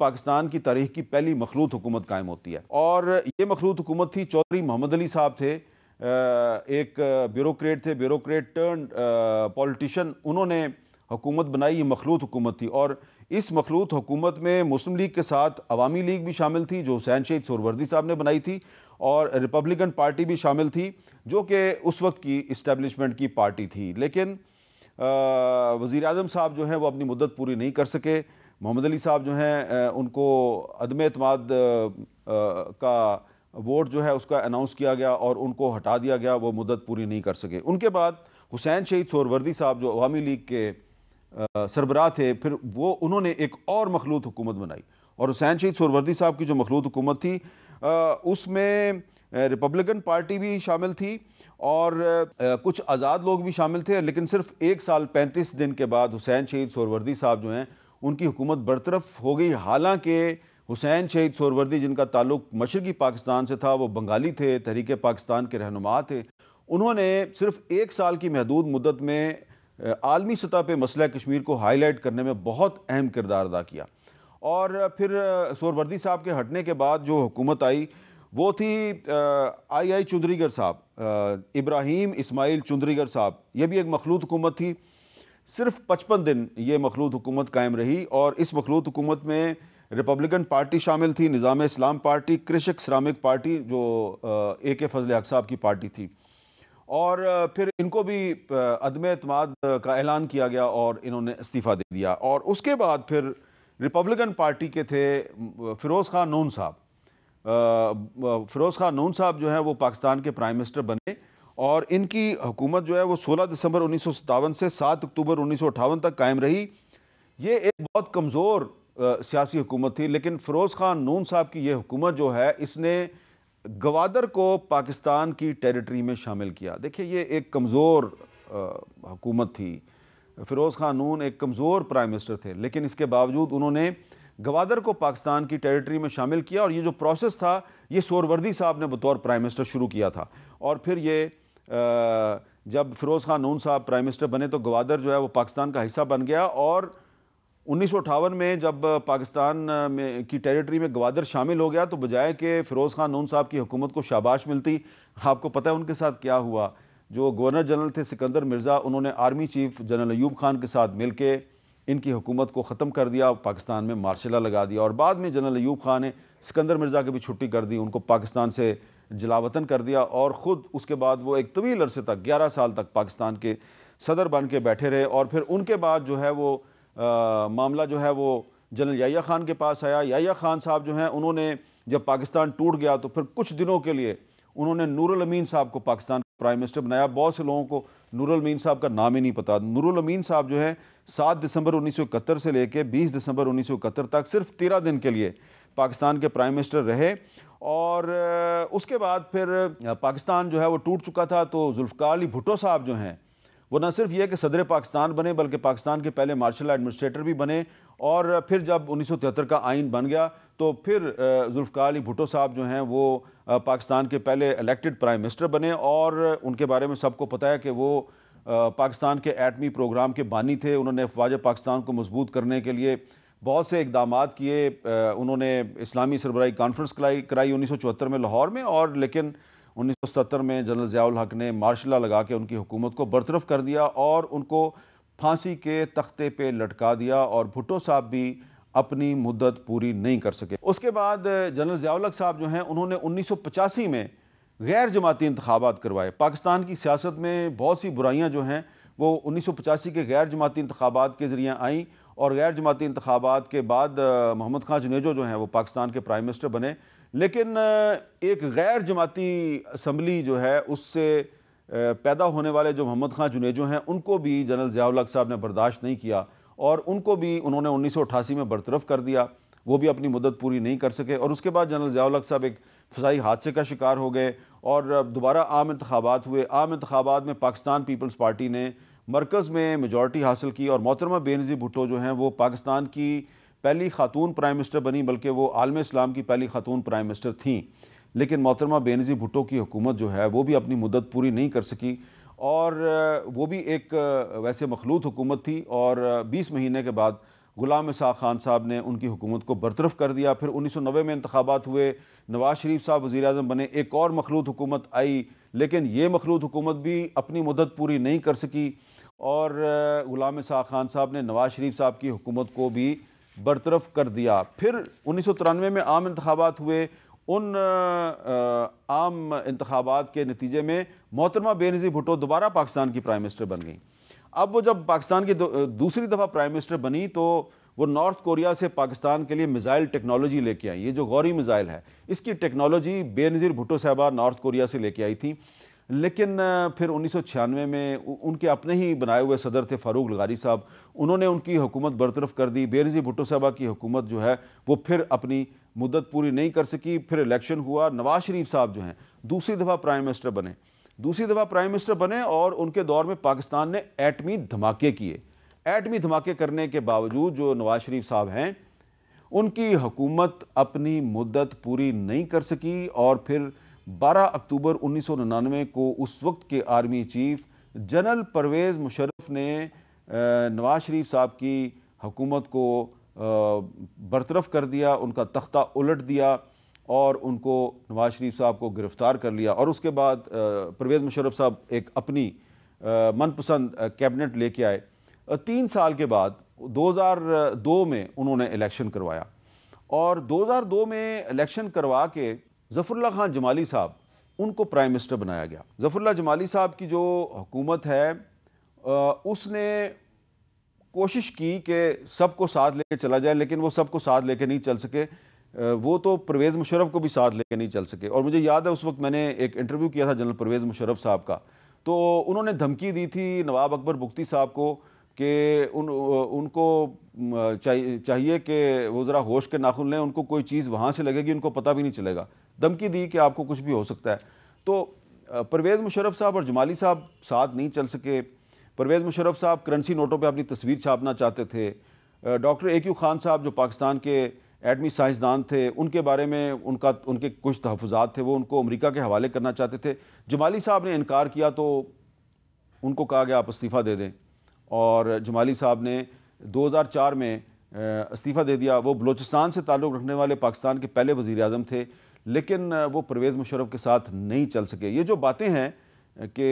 पाकिस्तान की तारीख की पहली मखलूत हुकूमत कायम होती है और ये मखलूत हुकूमत थी चौधरी मोहम्मद अली साहब थे एक ब्यूरोक्रेट थे ब्यूरोक्रेट टर्न पॉलिटिशन उन्होंने हुकूमत बनाई ये मखलूत हुकूमत थी और इस मखलूत हुकूमत में मुस्लिम लीग के साथ अवामी लीग भी शामिल थी जो हुसैन शहीद सोरवर्दी साहब ने बनाई थी और रिपब्लिकन पार्टी भी शामिल थी जो कि उस वक्त की इस्टेब्लिशमेंट की पार्टी थी लेकिन वज़ी अजम साहब जो हैं वो अपनी मुद्दत पूरी नहीं कर सके मोहम्मद अली साहब जो हैं उनको अदम अतमाद का वोट जो है उसका अनाउंस किया गया और उनको हटा दिया गया वो मुदत पूरी नहीं कर सके उनके बाद हुसैन शहीद सोरवर्दी साहब जो अवामी लीग के सरबराह थे फिर वो उन्होंने एक और मखलूत हुकूमत बनाई और हुसैन शहीद सोरवर्दी साहब की जो मखलूत हुकूमत थी उसमें रिपब्लिकन पार्टी भी शामिल थी और कुछ आज़ाद लोग भी शामिल थे लेकिन सिर्फ एक साल पैंतीस दिन के बाद हुसैन शहीद सोरवर्दी साहब जो हैं उनकी हुकूमत बरतरफ हो गई हालांकि हुसैन शहीद सोरवर्दी जिनका ताल्लुक मशरकी पाकिस्तान से था वो बंगाली थे तहरीक पाकिस्तान के रहनुमा थे उन्होंने सिर्फ एक साल की महदूद मदत में आलमी सतह पर मसला कश्मीर को हाईलाइट करने में बहुत अहम किरदार अदा किया और फिर सोरवर्दी साहब के हटने के बाद जो हुकूमत आई वो थी आई आई चुंदरीगर साहब इब्राहिम इस्माइल चुंदरीगर साहब यह भी एक मखलूत हुकूमत थी सिर्फ पचपन दिन ये मखलूत हुकूमत कायम रही और इस मखलूत हुकूमत में रिपब्लिकन पार्टी शामिल थी निज़ाम इस्लाम पार्टी कृषक श्रामिक पार्टी जो ए के फजल हक साहब की पार्टी थी और फिर इनको भी अदम अतमाद का ऐलान किया गया और इन्होंने इस्तीफ़ा दे दिया और उसके बाद फिर रिपब्लिकन पार्टी के थे फ़िरोज़ ख़ान नून साहब फ़िरोज़ ख़ान नून साहब जो हैं वो पाकिस्तान के प्राइम मिनिस्टर बने और इनकी हुकूमत जो है वो 16 दिसंबर उन्नीस से 7 अक्टूबर उन्नीस तक कायम रही ये एक बहुत कमज़ोर सियासी हुकूमत थी लेकिन फ़िरोज़ ख़ान नून साहब की ये हुकूमत जो है इसने गवादर को पाकिस्तान की टेरिटरी में शामिल किया देखिए ये एक कमज़ोर हुकूमत थी फ़िरोज़ ख़ान नून एक कमज़ोर प्राइम मिनिस्टर थे लेकिन इसके बावजूद उन्होंने गवादर को पाकिस्तान की टेरिटरी में शामिल किया और ये जो प्रोसेस था ये सोरवर्दी साहब ने बतौर प्राइम मिनिस्टर शुरू किया था और फिर ये जब फिरोज़ खान नून साहब प्राइम मिनिस्टर बने तो गवादर जो है वो पाकिस्तान का हिस्सा बन गया और उन्नीस में जब पाकिस्तान में की टेरिटरी में गवादर शामिल हो गया तो बजाय कि फ़िरोज़ खान नून साहब की हुकूमत को शाबाश मिलती आपको पता है उनके साथ क्या हुआ जो गवर्नर जनरल थे सिकंदर मिर्ज़ा उन्होंने आर्मी चीफ जनरल ऐब खान के साथ मिल के इनकी हुकूमत को ख़त्म कर दिया पाकिस्तान में मार्शला लगा दिया और बाद में जनरल ऐब खान ने सिकंदर मिर्ज़ा की भी छुट्टी कर दी उनको पाकिस्तान से जलावतन कर दिया और ख़ुद उसके बाद वो एक तवील अरसे तक ग्यारह साल तक पाकिस्तान के सदर बन के बैठे रहे और फिर उनके बाद जो है वो आ, मामला जो है वो जनरल याया खान के पास आया याया खान साहब जो हैं उन्होंने जब पाकिस्तान टूट गया तो फिर कुछ दिनों के लिए उन्होंने नूरुल अमीन साहब को पाकिस्तान प्राइम मिनिस्टर बनाया बहुत से लोगों को नूरुल अमीन साहब का नाम ही नहीं पता नूरुल अमीन साहब जो हैं सात दिसंबर इकहत्तर से लेकर बीस दिसंबर इकहत्तर तक सिर्फ तेरह दिन के लिए पाकिस्तान के प्राइम मिनिस्टर रहे और उसके बाद फिर पाकिस्तान जो है वो टूट चुका था तो जुल्फ़ार अली भुटो साहब जो हैं वो न सिर्फ ये कि सदर पाकिस्तान बने बल्कि पाकिस्तान के पहले मार्शल एडमिनिस्ट्रेटर भी बने और फिर जब उन्नीस सौ तिहत्तर का आइन बन गया तो फिर जुल्फ़ार अली भुटो साहब जो हैं वो पाकिस्तान के पहले इलेक्टेड प्राइम मिनिस्टर बने और उनके बारे में सबको पता है कि वो पाकिस्तान के एटमी प्रोग्राम के बानी थे उन्होंने अफवाज पाकिस्तान को मजबूत करने के लिए बहुत से इकदाम किए उन्होंने इस्लामी सरबराही कॉन्फ्रेंस कराई कराई उन्नीस सौ चौहत्तर में लाहौर में और लेकिन उन्नीस सौ सत्तर में जनरल ज़ियाउल हक ने मार्शला लगा के उनकी हुकूमत को बरतरफ कर दिया और उनको फांसी के तख्ते पे लटका दिया और भुटो साहब भी अपनी मुद्दत पूरी नहीं कर सके उसके बाद जनरल ज़ियाउल हक साहब जो हैं उन्होंने उन्नीस सौ पचासी में गैर जमाती इंतबात करवाए पाकिस्तान की सियासत में बहुत सी बुराइयाँ जो हैं वो उन्नीस सौ पचासी के गैर जमाती इंतबात के ज़रिए आईं और गैर जमाती इंतबात के बाद मोहम्मद खान जुनेजो जो हैं वो पाकिस्तान के प्राइम मिनिस्टर बने लेकिन एक गैर जमाती असम्बली जो है उससे पैदा होने वाले जो मोहम्मद खान जुनेजो हैं उनको भी जनरल ज़ियाउलक साहब ने बर्दाश्त नहीं किया और उनको भी उन्होंने उन्नीस सौ अठासी में बरतरफ कर दिया वो भी अपनी मदद पूरी नहीं कर सके और उसके बाद जनरल ज़ियाउलक साहब एक फसाई हादसे का शिकार हो गए और दोबारा आम इंतबात हुए आम इंतबात में पाकिस्तान पीपल्स पार्टी ने मरकज़ में मेजॉरिटी हासिल की और मोहतरमा बेनजी भुट्टो जो हैं वो पाकिस्तान की पहली खातून प्राइम मिनिस्टर बनी बल्कि वो आलम इस्लाम की पहली खातून प्राइम मिनिस्टर थीं लेकिन मोहतरमा बेनजी भुट्टो की हुकूमत जो है वो भी अपनी मुदत पूरी नहीं कर सकी और वो भी एक वैसे मखलूत हुकूमत थी और 20 महीने के बाद गुलाम इसाक खान साहब ने उनकी हुकूमत को बरतरफ कर दिया फिर उन्नीस सौ नबे में इंतबात हुए नवाज शरीफ साहब वज़ी अजम बने एक और मखलूत हुकूमत आई लेकिन ये मखलूत हुकूमत भी अपनी मदद पूरी नहीं कर सकी और गुलाम शाह खान साहब ने नवाज शरीफ साहब की हुकूमत को भी बरतरफ कर दिया फिर उन्नीस सौ तिरानवे में आम इंतबात हुए उन आम इंतबात के नतीजे में मोहतरमा बेनजी भुटो दोबारा पाकिस्तान की प्राइम मिनिस्टर बन गई अब वो जब पाकिस्तान की दूसरी दफ़ा प्राइम मिनिस्टर बनी तो वो नॉर्थ कोरिया से पाकिस्तान के लिए मिज़ाइल टेक्नोलॉजी लेके आई ये जो गौरी मिज़ाइल है इसकी टेक्नोलॉजी बेनज़ीर भुटो साहबा नॉर्थ कोरिया से लेके आई थी लेकिन फिर उन्नीस में उनके अपने ही बनाए हुए सदर थे फारूक लगारी साहब उन्होंने उनकी हुकूमत बरतरफ कर दी बेनजी भुट्टो साहबा की हुकूमत जो है वो फिर अपनी मुद्दत पूरी नहीं कर सकी फिर इलेक्शन हुआ नवाज शरीफ साहब जो हैं दूसरी दफ़ा प्राइम मिनिस्टर बने दूसरी दफ़ा प्राइम मिनिस्टर बने और उनके दौर में पाकिस्तान ने एटमी धमाके किए एटमी धमाके करने के बावजूद जो नवाज शरीफ साहब हैं उनकी हुकूमत अपनी मुद्दत पूरी नहीं कर सकी और फिर 12 अक्टूबर उन्नीस को उस वक्त के army chief general Parvez Musharraf ने नवाज शरीफ साहब की हुकूमत को बरतरफ कर दिया उनका तख्ता उलट दिया और उनको नवाज शरीफ साहब को गिरफ़्तार कर लिया और उसके बाद परवेज़ मुशर्रफ साहब एक अपनी मनपसंद कैबिनेट लेके आए तीन साल के बाद 2002 में उन्होंने इलेक्शन करवाया और 2002 में इलेक्शन करवा के जफरुल्ला खान जमाली साहब उनको प्राइम मिनिस्टर बनाया गया जफरुल्ला जमाली साहब की जो हुकूमत है उसने कोशिश की कि सबको साथ लेके चला जाए लेकिन वो सबको साथ लेके नहीं चल सके वो तो परवेज़ मुशरफ को भी साथ लेके नहीं चल सके और मुझे याद है उस वक्त मैंने एक इंटरव्यू किया था जनरल परवेज़ मुशरफ साहब का तो उन्होंने धमकी दी थी नवाब अकबर बुख्ती साहब को कि उन उनको चाहिए कि वो ज़रा होश के नाखुन लें उनको कोई चीज़ वहाँ से लगेगी उनको पता भी नहीं चलेगा धमकी दी कि आपको कुछ भी हो सकता है तो परवेज़ मुशरफ साहब और जमाली साहब साथ नहीं चल सके परवेज़ मुशरफ साहब करंसी नोटों पे अपनी तस्वीर छापना चाहते थे डॉक्टर ए क्यू खान साहब जो पाकिस्तान के एडमी साइंसदान थे उनके बारे में उनका उनके कुछ तहफात थे वो उनको अमरीका के हवाले करना चाहते थे जमाली साहब ने इनकार किया तो उनको कहा गया आप इस्तीफ़ा दे दें और जमाली साहब ने 2004 में इस्तीफ़ा दे दिया वो बलूचिस्तान से ताल्लुक़ रखने वाले पाकिस्तान के पहले वज़ी अजम थे लेकिन वो परवेज़ मुशरफ के साथ नहीं चल सके ये जो बातें हैं कि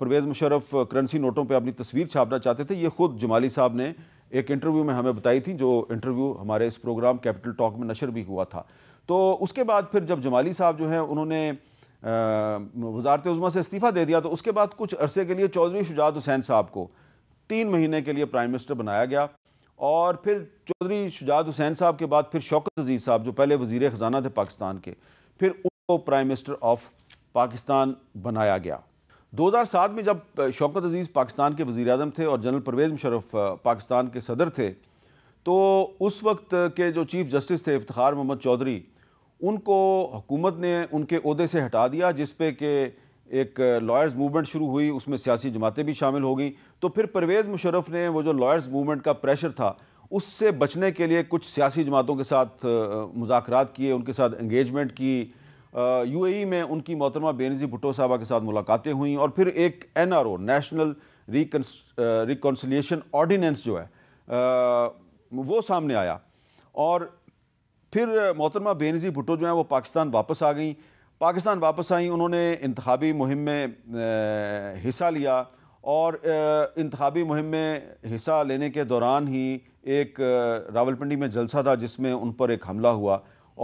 परवेज़ मुशरफ करेंसी नोटों पे अपनी तस्वीर छापना चाहते थे ये ख़ुद जमाली साहब ने एक इंटरव्यू में हमें बताई थी जो इंटरव्यू हमारे इस प्रोग्राम कैपिटल टॉक में नशर भी हुआ था तो उसके बाद फिर जब जमाली साहब जो हैं उन्होंने वजारत उजमा से इस्तीफ़ा दे दिया तो उसके बाद कुछ अरसे के लिए चौधरी शुजात हुसैन साहब को तीन महीने के लिए प्राइम मिनिस्टर बनाया गया और फिर चौधरी शुजात हुसैन साहब के बाद फिर शौकत अजीज़ साहब जो पहले वजीर ख़जाना थे पाकिस्तान के फिर उनको प्राइम मिनिस्टर ऑफ पाकिस्तान बनाया गया 2007 में जब शौकत अजीज़ पाकिस्तान के वज़ी अजम थे और जनरल परवेज़ मुशरफ पाकिस्तान के सदर थे तो उस वक्त के जो चीफ़ जस्टिस थे इफ्तार मोहम्मद चौधरी उनको हुकूमत ने उनके अहदे से हटा दिया जिस पे के एक लॉयर्स मूवमेंट शुरू हुई उसमें सियासी जमातें भी शामिल हो गई तो फिर परवेज़ मुशरफ़ ने वो जो लॉयर्स मूवमेंट का प्रेशर था उससे बचने के लिए कुछ सियासी जमातों के साथ मुजाकरात किए उनके साथ इंगेजमेंट की यूएई e में उनकी मोहतरमा बेनजी भुटो साहबा के साथ मुलाकातें हुई और फिर एक एनआरओ नेशनल रिकन्सलिएशन ऑर्डीनेंस जो है आ, वो सामने आया और फिर मोहतरमा बेनजी भुटो जो हैं वो पाकिस्तान वापस आ गई पाकिस्तान वापस आई उन्होंने इंतबी मुहिम में हिस्सा लिया और इंतबी मुहिम में हिस्सा लेने के दौरान ही एक रावलपिंडी में जलसा था जिसमें उन पर एक हमला हुआ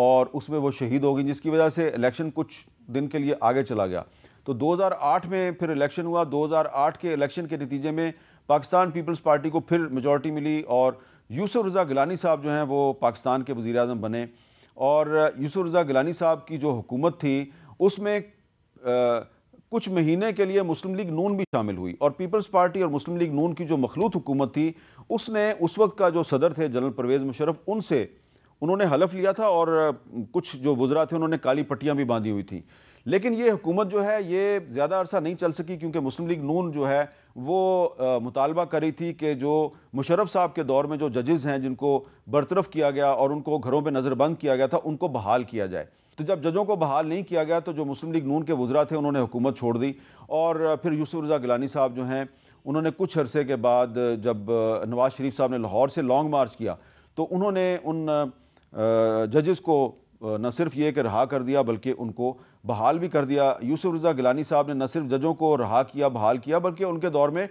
और उसमें वो शहीद हो गई जिसकी वजह से इलेक्शन कुछ दिन के लिए आगे चला गया तो 2008 में फिर इलेक्शन हुआ 2008 के इलेक्शन के नतीजे में पाकिस्तान पीपल्स पार्टी को फिर मेजॉरिटी मिली और यूसुफ रज़ा गिलानी साहब जो हैं वो पाकिस्तान के वज़ी बने और यूसुफ रज़ा गिलानी साहब की जो हुकूमत थी उसमें कुछ महीने के लिए मुस्लिम लीग नून भी शामिल हुई और पीपल्स पार्टी और मुस्लिम लीग नून की जो मखलूत हुकूमत थी उसने उस वक्त का जो सदर थे जनरल परवेज़ मुशरफ उनसे उन्होंने हलफ लिया था और कुछ जो वज़रा थे उन्होंने काली पट्टियाँ भी बांधी हुई थी लेकिन ये हुकूमत जो है ये ज़्यादा अरसा नहीं चल सकी क्योंकि मुस्लिम लीग नून जो है वो मुतालबा करी थी कि जो मुशरफ साहब के दौर में जो जजेज़ हैं जिनको बरतरफ किया गया और उनको घरों पर नज़रबंद किया गया था उनको बहाल किया जाए तो जब जजों को बहाल नहीं किया गया तो जो मुस्लिम लीग नून के वज्रा थे उन्होंने हुकूमत छोड़ दी और फिर यूसुफ रज़ा गिलानी साहब जो हैं उन्होंने कुछ अरसे के बाद जब नवाज़ शरीफ साहब ने लाहौर से लॉन्ग मार्च किया तो उन्होंने उन जजेस को न सिर्फ ये कि रहा कर दिया बल्कि उनको बहाल भी कर दिया यूसुफ रजा गिलानी साहब ने न सिर्फ जजों को रहा किया बहाल किया बल्कि उनके दौर में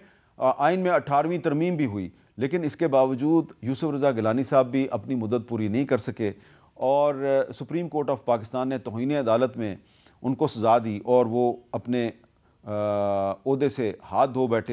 आइन में अठारहवीं तरमीम भी हुई लेकिन इसके बावजूद यूसुफ रजा गिलानी साहब भी अपनी मदद पूरी नहीं कर सके और सुप्रीम कोर्ट ऑफ पाकिस्तान ने तोहनी अदालत में उनको सजा दी और वो अपने अहदे से हाथ धो बैठे